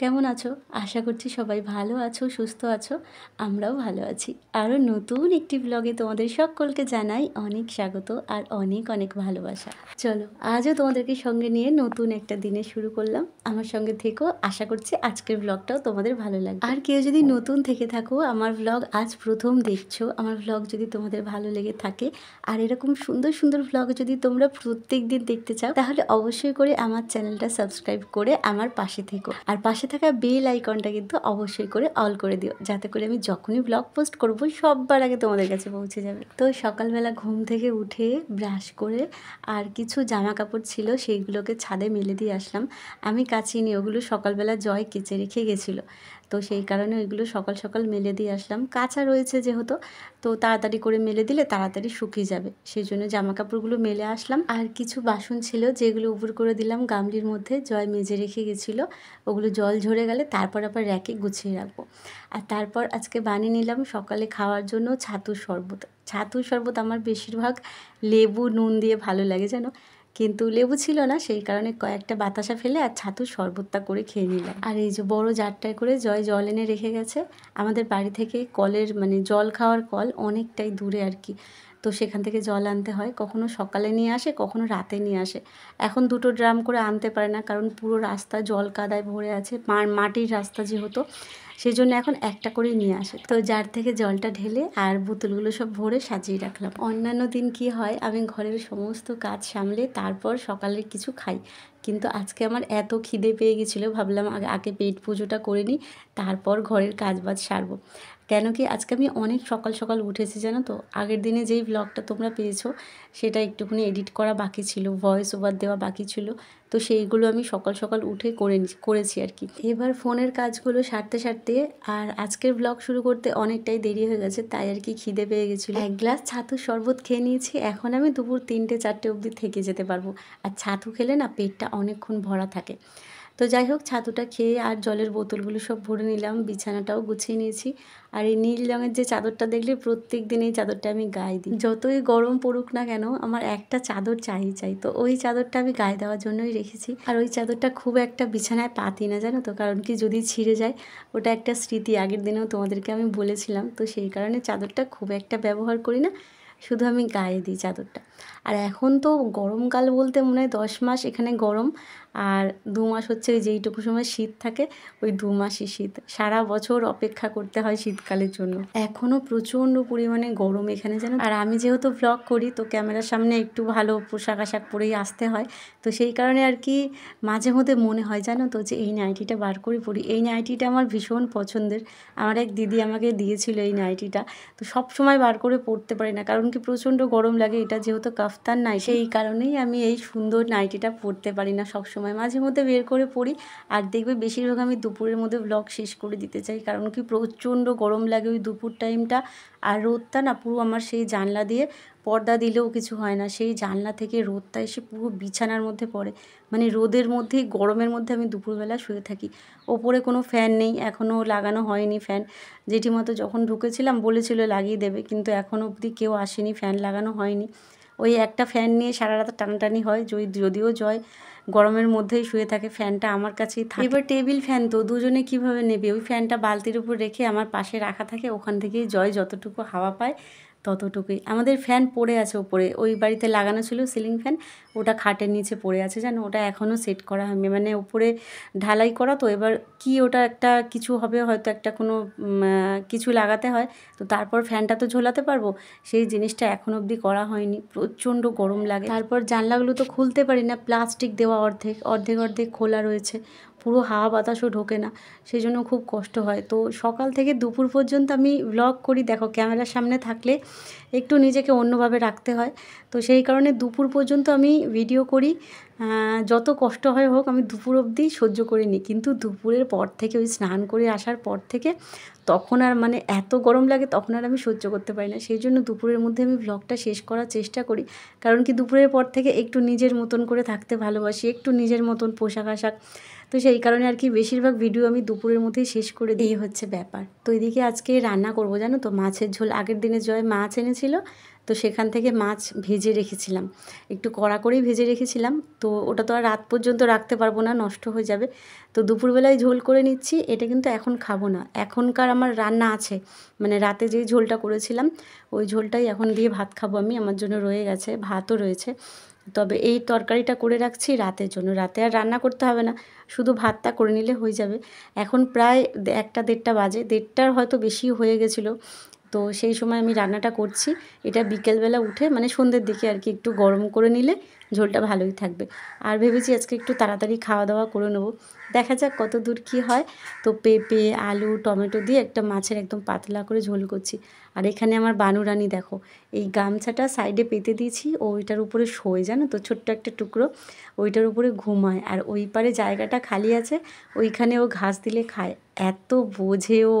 কেমন আছো আশা করছি সবাই ভালো আছো সুস্থ আছো আমরাও ভালো আছি আরও নতুন একটি ব্লগে তোমাদের সকলকে জানাই অনেক স্বাগত আর অনেক অনেক ভালোবাসা চলো আজও তোমাদেরকে সঙ্গে নিয়ে নতুন একটা দিনে শুরু করলাম আমার সঙ্গে থেকেও আশা করছি আজকের ব্লগটাও তোমাদের ভালো লাগে আর কেউ যদি নতুন থেকে থাকো আমার ব্লগ আজ প্রথম দেখছো আমার ব্লগ যদি তোমাদের ভালো লেগে থাকে আর এরকম সুন্দর সুন্দর ব্লগ যদি তোমরা প্রত্যেক দিন দেখতে চাও তাহলে অবশ্যই করে আমার চ্যানেলটা সাবস্ক্রাইব করে আমার পাশে থেকো আর পাশে থাকা বেল আইকনটা কিন্তু অবশ্যই করে অল করে দিও যাতে করে আমি যখনই ব্লগ পোস্ট করবো সববার আগে তোমাদের কাছে পৌঁছে যাবে তো সকালবেলা ঘুম থেকে উঠে ব্রাশ করে আর কিছু জামা কাপড় ছিল সেইগুলোকে ছাদে মেলে দিয়ে আসলাম আমি কাচিনি ওগুলো সকালবেলা জয় কেচে রেখে গেছিলো তো সেই কারণে ওইগুলো সকাল সকাল মেলে দিয়ে আসলাম কাঁচা রয়েছে যেহেতু তো তাড়াতাড়ি করে মেলে দিলে তাড়াতাড়ি শুকিয়ে যাবে সেই জন্য জামা কাপড়গুলো মেলে আসলাম আর কিছু বাসন ছিল যেগুলো উপর করে দিলাম গামলির মধ্যে জয় মেজে রেখে গেছিলো ওগুলো জল ঝরে গেলে তারপর আবার র্যাকে গুছিয়ে রাখবো আর তারপর আজকে বানিয়ে নিলাম সকালে খাওয়ার জন্য ছাতুর শরবত ছাতুর শরবত আমার বেশিরভাগ লেবু নুন দিয়ে ভালো লাগে জানো কিন্তু লেবু ছিল না সেই কারণে কয়েকটা বাতাসা ফেলে আর ছাতু শরবতটা করে খেয়ে নিলাম আর এই যে বড় জারটায় করে জয় জল এনে রেখে গেছে আমাদের বাড়ি থেকে কলের মানে জল খাওয়ার কল অনেকটাই দূরে আর কি তো সেখান থেকে জল আনতে হয় কখনো সকালে নিয়ে আসে কখনো রাতে নিয়ে আসে এখন দুটো ড্রাম করে আনতে পারে না কারণ পুরো রাস্তা জল কাদায় ভরে আছে মাটির রাস্তা যেহেতু সেই জন্য এখন একটা করে নিয়ে আসে তো যার থেকে জলটা ঢেলে আর বোতলগুলো সব ভরে সাজিয়ে রাখলাম অন্যান্য দিন কি হয় আমি ঘরের সমস্ত কাজ সামলে তারপর সকালের কিছু খাই কিন্তু আজকে আমার এত খিদে পেয়ে গেছিলো ভাবলাম আগে পেট পুজোটা করে নিই তারপর ঘরের কাজবাজ সারবো কেন কি আজকে আমি অনেক সকাল সকাল উঠেছি জানো তো আগের দিনে যেই ব্লগটা তোমরা পেয়েছো সেটা একটুখানি এডিট করা বাকি ছিল ভয়েস ওভার দেওয়া বাকি ছিল তো সেইগুলো আমি সকাল সকাল উঠে করে করেছি আর কি এবার ফোনের কাজগুলো সারতে সারতে আর আজকের ব্লগ শুরু করতে অনেকটাই দেরি হয়ে গেছে তাই আর কি খিদে পেয়ে গেছিলো এক গ্লাস ছাতু শরবত খেয়ে নিয়েছি এখন আমি দুপুর তিনটে চারটে অবধি থেকে যেতে পারবো আর ছাতু খেলে না পেটটা অনেকক্ষণ ভরা থাকে তো যাই হোক ছাতুটা খেয়ে আর জলের বোতলগুলো সব ভরে নিলাম বিছানাটাও গুছিয়ে নিয়েছি আর এই নীল রঙের যে চাদরটা দেখলে প্রত্যেক দিন এই চাদরটা আমি গায়ে দিই যতই গরম পড়ুক না কেন আমার একটা চাদর চাই চাই তো ওই চাদরটা আমি গায়ে দেওয়ার জন্যই রেখেছি আর ওই চাদরটা খুব একটা বিছানায় পাতি না জানো তো কারণ কি যদি ছিঁড়ে যায় ওটা একটা স্মৃতি আগের দিনেও তোমাদেরকে আমি বলেছিলাম তো সেই কারণে চাদরটা খুব একটা ব্যবহার করি না শুধু আমি গায়ে দিই চাদরটা আর এখন তো গরমকাল বলতে মনে হয় দশ মাস এখানে গরম আর দু মাস হচ্ছে যেইটুকু সময় শীত থাকে ওই দু মাসই শীত সারা বছর অপেক্ষা করতে হয় শীতকালের জন্য এখনও প্রচণ্ড পরিমাণে গরম এখানে যেন আর আমি যেহেতু ব্লগ করি তো ক্যামেরার সামনে একটু ভালো পোশাক আশাক পরেই আসতে হয় তো সেই কারণে আর কি মাঝে মধ্যে মনে হয় জানো তো যে এই নাইটিটা বার করে পড়ি এই নাইটিটা আমার ভীষণ পছন্দের আমার এক দিদি আমাকে দিয়েছিল এই নাইটিটা তো সব সময় বার করে পড়তে পারি না কারণ কি প্রচণ্ড গরম লাগে এটা যেহেতু কাফতান নাই সেই কারণেই আমি এই সুন্দর নাইটিটা পরতে পারি না সবসময় সময় মাঝে মধ্যে বের করে পড়ি আর দেখবে বেশিরভাগ আমি দুপুরের মধ্যে ব্লগ শেষ করে দিতে চাই কারণ কি প্রচণ্ড গরম লাগে ওই দুপুর টাইমটা আর রোদটা না পুরো আমার সেই জানলা দিয়ে পর্দা দিলেও কিছু হয় না সেই জানলা থেকে রোদটা এসে পুরো বিছানার মধ্যে পড়ে মানে রোদের মধ্যেই গরমের মধ্যে আমি দুপুরবেলা শুয়ে থাকি ওপরে কোনো ফ্যান নেই এখনও লাগানো হয়নি ফ্যান মতো যখন ঢুকেছিলাম বলেছিল লাগিয়ে দেবে কিন্তু এখন অবধি কেউ আসেনি ফ্যান লাগানো হয়নি ওই একটা ফ্যান নিয়ে সারা রাত টানাটানি হয় যদিও জয় গরমের মধ্যেই শুয়ে থাকে ফ্যানটা আমার কাছেই থাকে এবার টেবিল ফ্যান তো দুজনে কিভাবে নেবে ওই ফ্যানটা বালতির উপর রেখে আমার পাশে রাখা থাকে ওখান থেকেই জয় যতটুকু হাওয়া পায় ততটুকুই আমাদের ফ্যান পড়ে আছে ওপরে ওই বাড়িতে লাগানো ছিল সিলিং ফ্যান ওটা খাটের নিচে পড়ে আছে জানো ওটা এখনও সেট করা হয়নি মানে ওপরে ঢালাই করা তো এবার কি ওটা একটা কিছু হবে হয়তো একটা কোনো কিছু লাগাতে হয় তো তারপর ফ্যানটা তো ঝোলাতে পারবো সেই জিনিসটা এখন অবধি করা হয়নি প্রচণ্ড গরম লাগে তারপর জানলাগুলো তো খুলতে পারি না প্লাস্টিক দেওয়া অর্ধেক অর্ধেক অর্ধেক খোলা রয়েছে পুরো হাওয়া বাতাসও ঢোকে না সেই জন্য খুব কষ্ট হয় তো সকাল থেকে দুপুর পর্যন্ত আমি ব্লগ করি দেখো ক্যামেরার সামনে থাকলে একটু নিজেকে অন্যভাবে রাখতে হয় তো সেই কারণে দুপুর পর্যন্ত আমি ভিডিও করি যত কষ্ট হয় হোক আমি দুপুর অবধি সহ্য করে নিই কিন্তু দুপুরের পর থেকে ওই স্নান করে আসার পর থেকে তখন আর মানে এত গরম লাগে তখন আর আমি সহ্য করতে পারি না সেই জন্য দুপুরের মধ্যে আমি ব্লগটা শেষ করার চেষ্টা করি কারণ কি দুপুরের পর থেকে একটু নিজের মতন করে থাকতে ভালোবাসি একটু নিজের মতন পোশাক আশাক তো সেই কারণে আর কি বেশিরভাগ ভিডিও আমি দুপুরের মধ্যেই শেষ করে দিয়ে হচ্ছে ব্যাপার তো এদিকে আজকে রান্না করব জানো তো মাছের ঝোল আগের দিনে জয় মাছ এনেছিল তো সেখান থেকে মাছ ভেজে রেখেছিলাম একটু কড়া করেই ভেজে রেখেছিলাম তো ওটা তো আর রাত পর্যন্ত রাখতে পারবো না নষ্ট হয়ে যাবে তো দুপুরবেলায় ঝোল করে নিচ্ছি এটা কিন্তু এখন খাবো না এখনকার আমার রান্না আছে মানে রাতে যেই ঝোলটা করেছিলাম ওই ঝোলটাই এখন দিয়ে ভাত খাবো আমি আমার জন্য রয়ে গেছে ভাতও রয়েছে তবে এই তরকারিটা করে রাখছি রাতের জন্য রাতে আর রান্না করতে হবে না শুধু ভাতটা করে নিলে হয়ে যাবে এখন প্রায় একটা দেড়টা বাজে দেড়টার হয়তো বেশি হয়ে গেছিলো তো সেই সময় আমি রান্নাটা করছি এটা বিকেলবেলা উঠে মানে সন্ধ্যের দিকে আর কি একটু গরম করে নিলে ঝোলটা ভালোই থাকবে আর ভেবেছি আজকে একটু তাড়াতাড়ি খাওয়া দাওয়া করে নেবো দেখা যাক কত দূর কি হয় তো পেঁপে আলু টমেটো দিয়ে একটা মাছের একদম পাতলা করে ঝোল করছি আর এখানে আমার বানুরানি দেখো এই গামছাটা সাইডে পেতে দিয়েছি ও ওইটার উপরে শোয় জানো তো ছোট্ট একটা টুকরো ওইটার উপরে ঘুমায় আর ওই পারে জায়গাটা খালি আছে ওইখানে ও ঘাস দিলে খায় এত বোঝে ও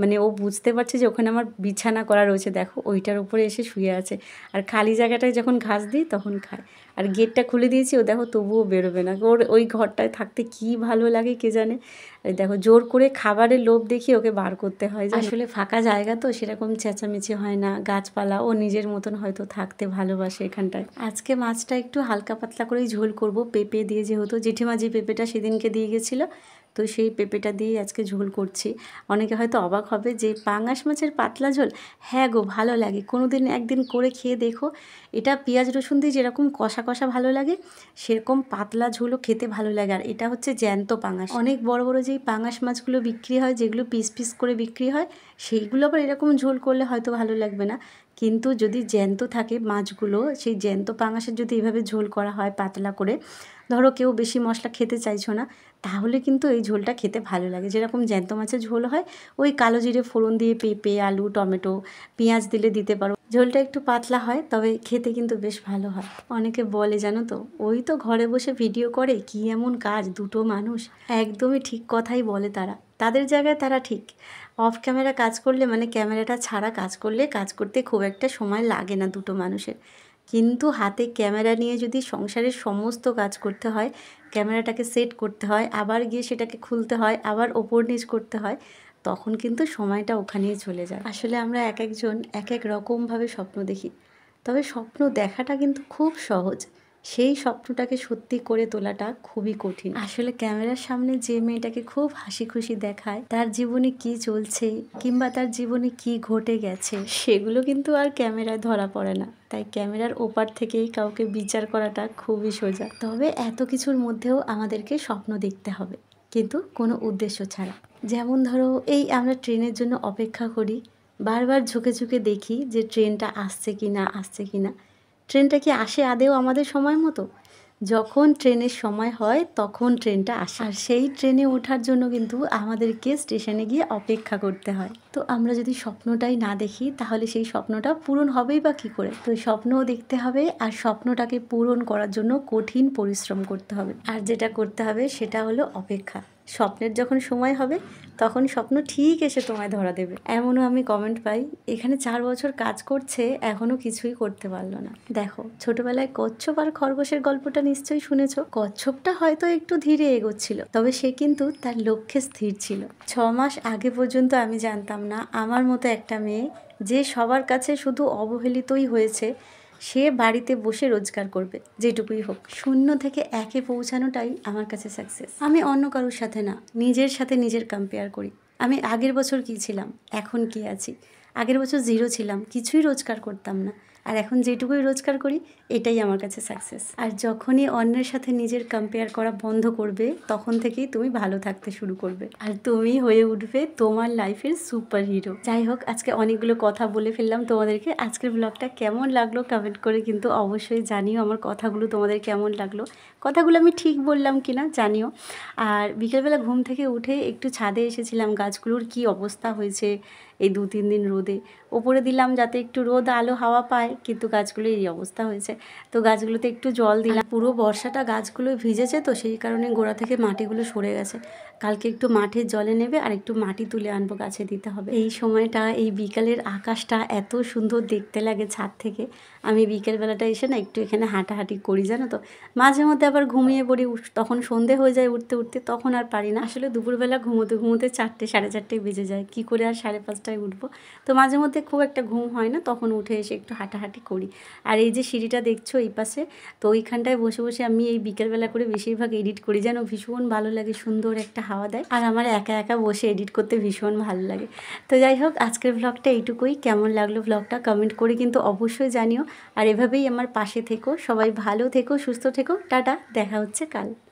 মানে ও বুঝতে পারছে যে ওখানে আমার বিছানা করা রয়েছে দেখো ওইটার উপরে এসে শুয়ে আছে আর খালি জায়গাটায় যখন ঘাস দিই তখন খায় আর গেটটা খুলে দিয়েছি ও দেখো তবুও বেরোবে না ওর ওই ঘরটায় থাকতে কী ভালো ভালো লাগে কে জানে দেখো জোর করে খাবারের লোভ দেখিয়ে ওকে বার করতে হয় আসলে ফাঁকা জায়গা তো সেরকম চেঁচামেচি হয় না গাছপালা ও নিজের মতন হয়তো থাকতে ভালোবাসে এখানটায় আজকে মাছটা একটু হালকা পাতলা করেই ঝোল করব পেঁপে দিয়ে যেহেতু জেঠিমাঝি পেঁপেটা সেদিনকে দিয়ে গেছিলো তো সেই পেঁপেটা দিয়েই আজকে ঝোল করছি অনেকে হয়তো অবাক হবে যে পাঙাশ মাছের পাতলা ঝোল হ্যাঁ গো ভালো লাগে কোনো দিন একদিন করে খেয়ে দেখো এটা পেঁয়াজ রসুন দিয়ে যেরকম কষা কষা ভালো লাগে সেরকম পাতলা ঝোলও খেতে ভালো লাগে আর এটা হচ্ছে জ্যান্ত পাঙাশ অনেক বড় বড় যেই পাঙাশ মাছগুলো বিক্রি হয় যেগুলো পিস পিস করে বিক্রি হয় সেইগুলো আবার এরকম ঝোল করলে হয়তো ভালো লাগবে না কিন্তু যদি জ্যান্ত থাকে মাছগুলো সেই জ্যান্ত পাঙাশের যদি এভাবে ঝোল করা হয় পাতলা করে ধরো কেউ বেশি মশলা খেতে চাইছো না তাহলে কিন্তু এই ঝোলটা খেতে ভালো লাগে যেরকম জ্যান্ত মাছের ঝোল হয় ওই কালো জিরে ফোড়ন দিয়ে পেঁপে আলু টমেটো পেঁয়াজ দিলে দিতে পারো ঝোলটা একটু পাতলা হয় তবে খেতে কিন্তু বেশ ভালো হয় অনেকে বলে জানো তো ওই তো ঘরে বসে ভিডিও করে কি এমন কাজ দুটো মানুষ একদমই ঠিক কথাই বলে তারা তাদের জায়গায় তারা ঠিক অফ ক্যামেরা কাজ করলে মানে ক্যামেরাটা ছাড়া কাজ করলে কাজ করতে খুব একটা সময় লাগে না দুটো মানুষের কিন্তু হাতে ক্যামেরা নিয়ে যদি সংসারের সমস্ত কাজ করতে হয় ক্যামেরাটাকে সেট করতে হয় আবার গিয়ে সেটাকে খুলতে হয় আবার ওপর নিচ করতে হয় তখন কিন্তু সময়টা ওখানেই চলে যায় আসলে আমরা এক একজন এক এক রকমভাবে স্বপ্ন দেখি তবে স্বপ্ন দেখাটা কিন্তু খুব সহজ সেই স্বপ্নটাকে সত্যি করে তোলাটা খুবই কঠিন আসলে ক্যামেরার সামনে যে মেয়েটাকে খুব হাসি খুশি দেখায় তার জীবনে কি চলছে কিংবা তার জীবনে কি ঘটে গেছে সেগুলো কিন্তু আর ক্যামেরায় ধরা পড়ে না তাই ক্যামেরার ওপার থেকেই কাউকে বিচার করাটা খুবই সোজা তবে এত কিছুর মধ্যেও আমাদেরকে স্বপ্ন দেখতে হবে কিন্তু কোনো উদ্দেশ্য ছাড়া যেমন ধরো এই আমরা ট্রেনের জন্য অপেক্ষা করি বারবার ঝুঁকে ঝুঁকে দেখি যে ট্রেনটা আসছে কি না আসছে কি না ট্রেনটা কি আসে আদেও আমাদের সময় মতো যখন ট্রেনের সময় হয় তখন ট্রেনটা আসে আর সেই ট্রেনে ওঠার জন্য কিন্তু আমাদেরকে স্টেশনে গিয়ে অপেক্ষা করতে হয় তো আমরা যদি স্বপ্নটাই না দেখি তাহলে সেই স্বপ্নটা পূরণ হবেই বা কী করে তো স্বপ্নও দেখতে হবে আর স্বপ্নটাকে পূরণ করার জন্য কঠিন পরিশ্রম করতে হবে আর যেটা করতে হবে সেটা হলো অপেক্ষা স্বপ্নের যখন সময় হবে তখন স্বপ্ন ঠিক এসে তোমায় ধরা দেবে এমনও আমি কমেন্ট পাই এখানে চার বছর কাজ করছে এখনও কিছুই করতে পারলো না দেখো ছোটবেলায় কচ্ছপ আর খরগোশের গল্পটা নিশ্চয়ই শুনেছ কচ্ছপটা হয়তো একটু ধীরে এগোচ্ছিল তবে সে কিন্তু তার লক্ষ্যে স্থির ছিল ছ মাস আগে পর্যন্ত আমি জানতাম না আমার মতো একটা মেয়ে যে সবার কাছে শুধু অবহেলিতই হয়েছে সে বাড়িতে বসে রোজগার করবে যেটুকুই হোক শূন্য থেকে একে পৌঁছানোটাই আমার কাছে সাকসেস আমি অন্য কারোর সাথে না নিজের সাথে নিজের কম্পেয়ার করি আমি আগের বছর কী ছিলাম এখন কি আছি আগের বছর জিরো ছিলাম কিছুই রোজগার করতাম না আর এখন যেটুকুই রোজগার করি এটাই আমার কাছে সাকসেস আর যখনই অন্যের সাথে নিজের কম্পেয়ার করা বন্ধ করবে তখন থেকেই তুমি ভালো থাকতে শুরু করবে আর তুমি হয়ে উঠবে তোমার লাইফের সুপার হিরো যাই হোক আজকে অনেকগুলো কথা বলে ফেললাম তোমাদেরকে আজকের ব্লগটা কেমন লাগলো কমেন্ট করে কিন্তু অবশ্যই জানিও আমার কথাগুলো তোমাদের কেমন লাগলো কথাগুলো আমি ঠিক বললাম কি না জানিও আর বিকেলবেলা ঘুম থেকে উঠে একটু ছাদে এসেছিলাম গাছগুলোর কি অবস্থা হয়েছে এই দু তিন দিন রোদে ওপরে দিলাম যাতে একটু রোদ আলো হাওয়া পায় কিন্তু গাছগুলোর এই অবস্থা হয়েছে তো গাছগুলোতে একটু জল দিলাম পুরো বর্ষাটা গাছগুলো ভিজেছে তো সেই কারণে গোড়া থেকে মাটিগুলো সরে গেছে কালকে একটু মাঠের জলে নেবে আর একটু মাটি তুলে আনবো গাছে দিতে হবে এই সময়টা এই বিকালের আকাশটা এত সুন্দর দেখতে লাগে ছাদ থেকে আমি বিকেলবেলাটা এসে না একটু এখানে হাঁটাহাঁটি করি জানো তো মাঝে মধ্যে আবার ঘুমিয়ে পড়ি তখন সন্ধে হয়ে যায় উঠতে উঠতে তখন আর পারি না আসলে দুপুরবেলা ঘুমোতে ঘুমোতে চারটে সাড়ে চারটে বেজে যায় কি করে আর সাড়ে পাঁচটায় উঠবো তো মাঝে মধ্যে খুব একটা ঘুম হয় না তখন উঠে এসে একটু হাঁটাহাঁটি করি আর এই যে সিঁড়িটা দেখছো এই পাশে তো ওইখানটায় বসে বসে আমি এই বিকেলবেলা করে বেশিরভাগ এডিট করি যেন ভীষণ ভালো লাগে সুন্দর একটা হাওয়া দেয় আর আমার একা একা বসে এডিট করতে ভীষণ ভালো লাগে তো যাই হোক আজকের ব্লগটা এইটুকুই কেমন লাগলো ব্লগটা কমেন্ট করে কিন্তু অবশ্যই জানিও আর এভাবেই আমার পাশে থেকো সবাই ভালো থেকো সুস্থ থেকো টাটা দেখা হচ্ছে কাল